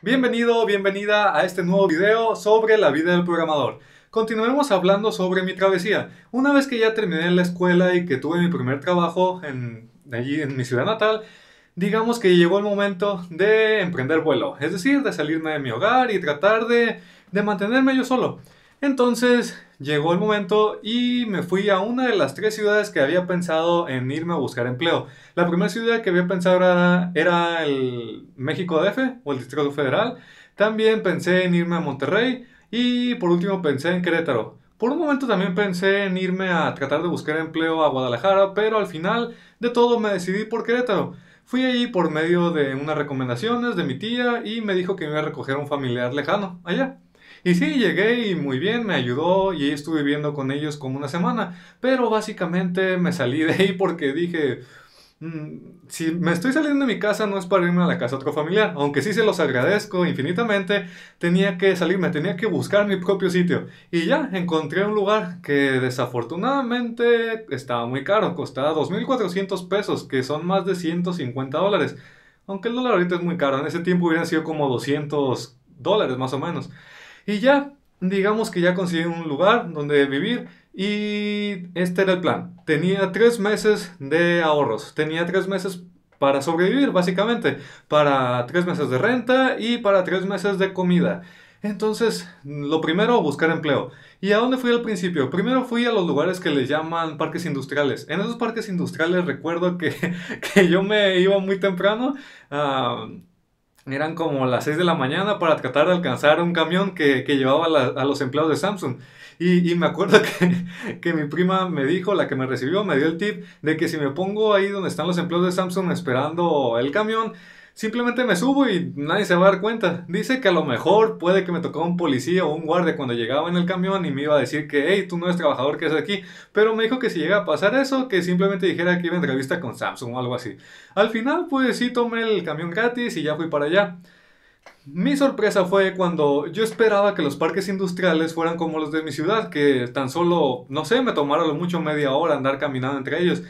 Bienvenido, bienvenida a este nuevo video sobre la vida del programador. Continuaremos hablando sobre mi travesía. Una vez que ya terminé la escuela y que tuve mi primer trabajo en, allí en mi ciudad natal, digamos que llegó el momento de emprender vuelo, es decir, de salirme de mi hogar y tratar de mantenerme yo solo. Entonces llegó el momento y me fui a una de las tres ciudades que había pensado en irme a buscar empleo. La primera ciudad que había pensado era, el México DF o el Distrito Federal. También pensé en irme a Monterrey y por último pensé en Querétaro. Por un momento también pensé en irme a tratar de buscar empleo a Guadalajara, pero al final de todo me decidí por Querétaro. Fui allí por medio de unas recomendaciones de mi tía y me dijo que me iba a recoger a un familiar lejano allá. Y sí, llegué y muy bien, me ayudó y estuve viviendo con ellos como una semana, pero básicamente me salí de ahí porque dije, mm, si me estoy saliendo de mi casa no es para irme a la casa de otro familiar, aunque sí se los agradezco infinitamente, tenía que salirme, tenía que buscar mi propio sitio. Y ya encontré un lugar que desafortunadamente estaba muy caro, costaba 2.400 pesos, que son más de 150 dólares. Aunque el dólar ahorita es muy caro, en ese tiempo hubieran sido como 200 dólares más o menos. Y ya, digamos que ya conseguí un lugar donde vivir y este era el plan. Tenía tres meses de ahorros, tenía tres meses para sobrevivir básicamente, para tres meses de renta y para tres meses de comida. Entonces, lo primero, buscar empleo. ¿Y a dónde fui al principio? Primero fui a los lugares que le llaman parques industriales. En esos parques industriales recuerdo que, yo me iba muy temprano. a... Ah, eran como las 6 de la mañana para tratar de alcanzar un camión que, que llevaba a los empleados de Samsung. Y, me acuerdo que, que, mi prima me dijo, la que me recibió, me dio el tip de que si me pongo ahí donde están los empleados de Samsung esperando el camión, Simplemente me subo y nadie se va a dar cuenta. Dice que a lo mejor puede que me tocó un policía o un guardia cuando llegaba en el camión y me iba a decir que, hey, tú no eres trabajador que es aquí. Pero me dijo que si llega a pasar eso, que simplemente dijera que iba a entrevista con Samsung o algo así. Al final, pues sí, tomé el camión gratis y ya fui para allá. Mi sorpresa fue cuando yo esperaba que los parques industriales fueran como los de mi ciudad, que tan solo, no sé, me tomara lo mucho media hora andar caminando entre ellos.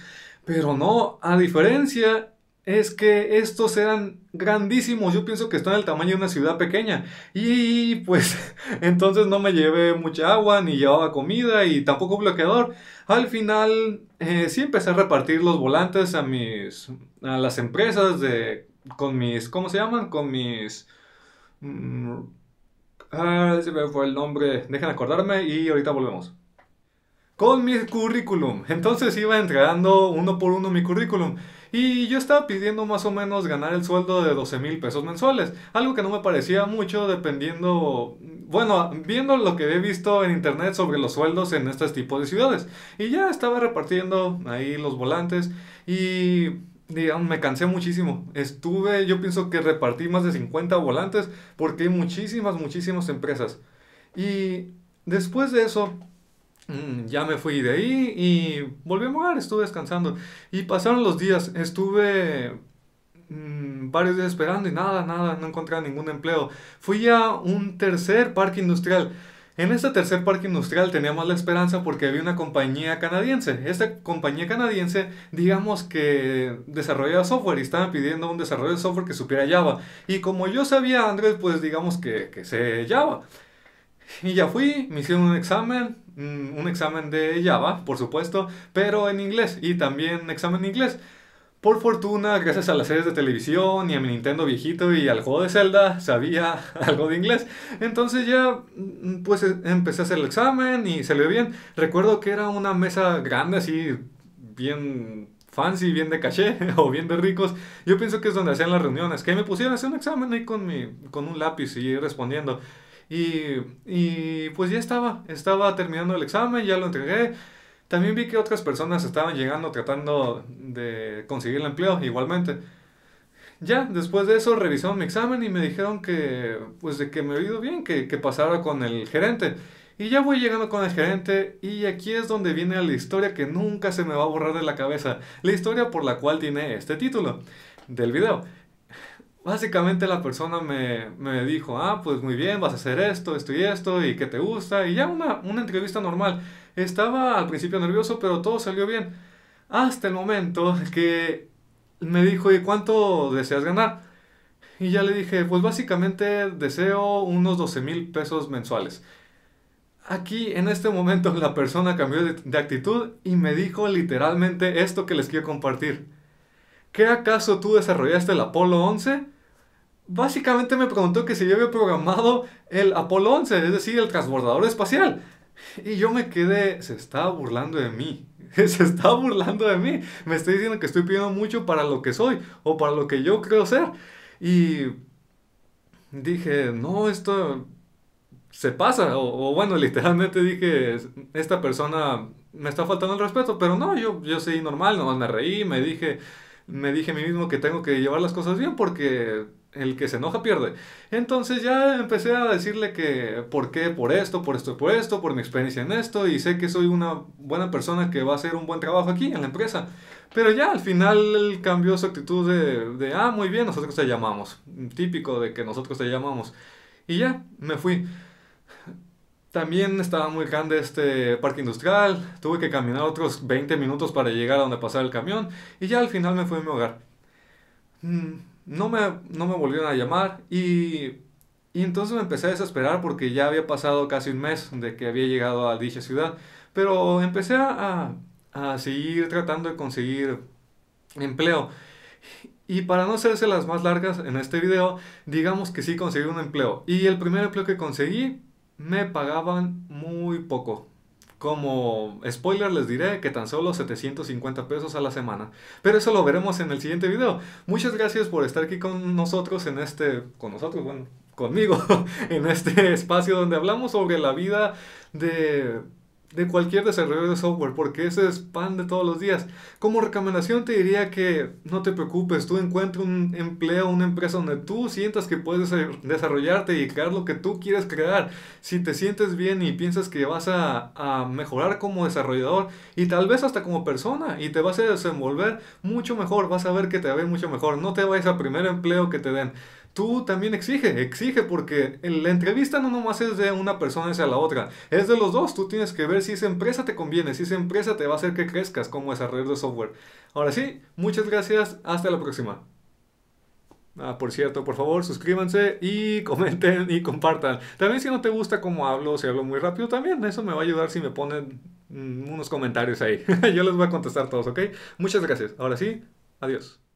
Pero no, a diferencia, es que estos eran grandísimos. Yo pienso que están del tamaño de una ciudad pequeña. Y pues entonces no me llevé mucha agua, ni llevaba comida y tampoco bloqueador. Al final eh, sí empecé a repartir los volantes a mis. a las empresas de. con mis. ¿cómo se llaman? con mis. Mm, ah, se me fue el nombre. Dejen acordarme y ahorita volvemos con mi currículum. Entonces iba entregando uno por uno mi currículum. Y yo estaba pidiendo más o menos ganar el sueldo de 12 mil pesos mensuales. Algo que no me parecía mucho dependiendo, bueno, viendo lo que he visto en internet sobre los sueldos en este tipo de ciudades. Y ya estaba repartiendo ahí los volantes y digamos, me cansé muchísimo. Estuve, yo pienso que repartí más de 50 volantes porque hay muchísimas, muchísimas empresas. Y después de eso, Mm, ya me fui de ahí y volví a morar, estuve descansando. Y pasaron los días, estuve mm, varios días esperando y nada, nada, no encontré ningún empleo. Fui a un tercer parque industrial. En este tercer parque industrial teníamos la esperanza porque había una compañía canadiense. Esta compañía canadiense, digamos que desarrollaba software y estaba pidiendo un desarrollo de software que supiera Java. Y como yo sabía Android, pues digamos que, que sé Java. Y ya fui, me hicieron un examen, mm, un examen de Java, por supuesto, pero en inglés y también examen en inglés. Por fortuna, gracias a las series de televisión y a mi Nintendo viejito y al juego de Zelda, sabía algo de inglés. Entonces ya, mm, pues eh, empecé a hacer el examen y salió bien. Recuerdo que era una mesa grande, así, bien fancy, bien de caché o bien de ricos. Yo pienso que es donde hacían las reuniones, que me pusieron a hacer un examen ahí con, mi, con un lápiz y respondiendo. Y, pues ya estaba, estaba terminando el examen, ya lo entregué. También vi que otras personas estaban llegando tratando de conseguir el empleo igualmente. Ya, después de eso revisaron mi examen y me dijeron que, pues de que me había ido bien, que, que pasara con el gerente. Y ya voy llegando con el gerente y aquí es donde viene la historia que nunca se me va a borrar de la cabeza. La historia por la cual tiene este título del video. Básicamente la persona me, dijo, ah, pues muy bien, vas a hacer esto, esto y esto, y qué te gusta, y ya una, entrevista normal. Estaba al principio nervioso, pero todo salió bien. Hasta el momento que me dijo, ¿y cuánto deseas ganar? Y ya le dije, pues básicamente deseo unos 12 mil pesos mensuales. Aquí en este momento la persona cambió de, de actitud y me dijo literalmente esto que les quiero compartir. ¿Qué acaso tú desarrollaste el Apolo 11? básicamente me preguntó que si yo había programado el Apolo 11, es decir, el transbordador espacial. Y yo me quedé, se está burlando de mí. Se está burlando de mí. Me está diciendo que estoy pidiendo mucho para lo que soy o para lo que yo creo ser. Y dije, no, esto se pasa. O, bueno, literalmente dije, esta persona me está faltando el respeto. Pero no, yo, yo soy normal, no me reí, me dije, me dije a mí mismo que tengo que llevar las cosas bien porque el que se enoja pierde. Entonces ya empecé a decirle que por qué, por esto, por esto, por esto, por mi experiencia en esto, y sé que soy una buena persona que va a hacer un buen trabajo aquí en la empresa. Pero ya al final cambió su actitud de, ah, muy bien, nosotros te llamamos. Típico de que nosotros te llamamos. Y ya, me fui. También estaba muy grande este parque industrial, tuve que caminar otros 20 minutos para llegar a donde pasaba el camión y ya al final me fui a mi hogar. Mm, no me, volvieron a llamar y, entonces me empecé a desesperar porque ya había pasado casi un mes de que había llegado a dicha ciudad. Pero empecé a, a seguir tratando de conseguir empleo. Y para no hacerse las más largas en este video, digamos que sí conseguí un empleo. Y el primer empleo que conseguí me pagaban muy poco. Como spoiler les diré que tan solo 750 pesos a la semana. Pero eso lo veremos en el siguiente video. Muchas gracias por estar aquí con nosotros en este... Con nosotros, bueno, conmigo, en este espacio donde hablamos sobre la vida de de cualquier desarrollador de software, porque ese es pan de todos los días. Como recomendación te diría que no te preocupes, tú encuentra un empleo, una empresa donde tú sientas que puedes desarrollarte y crear lo que tú quieres crear. Si te sientes bien y piensas que vas a, a mejorar como desarrollador y tal vez hasta como persona y te vas a desenvolver mucho mejor, vas a ver que te va a ir mucho mejor. No te vayas al primer empleo que te den tú también exige, exige porque en la entrevista no nomás es de una persona hacia la otra, es de los dos, tú tienes que ver si esa empresa te conviene, si esa empresa te va a hacer que crezcas como desarrollador de software. Ahora sí, muchas gracias, hasta la próxima. Ah, por cierto, por favor, suscríbanse y comenten y compartan. También si no te gusta cómo hablo, si hablo muy rápido, también eso me va a ayudar si me ponen mm, unos comentarios ahí. Yo les voy a contestar todos, ¿ok? Muchas gracias. Ahora sí, adiós.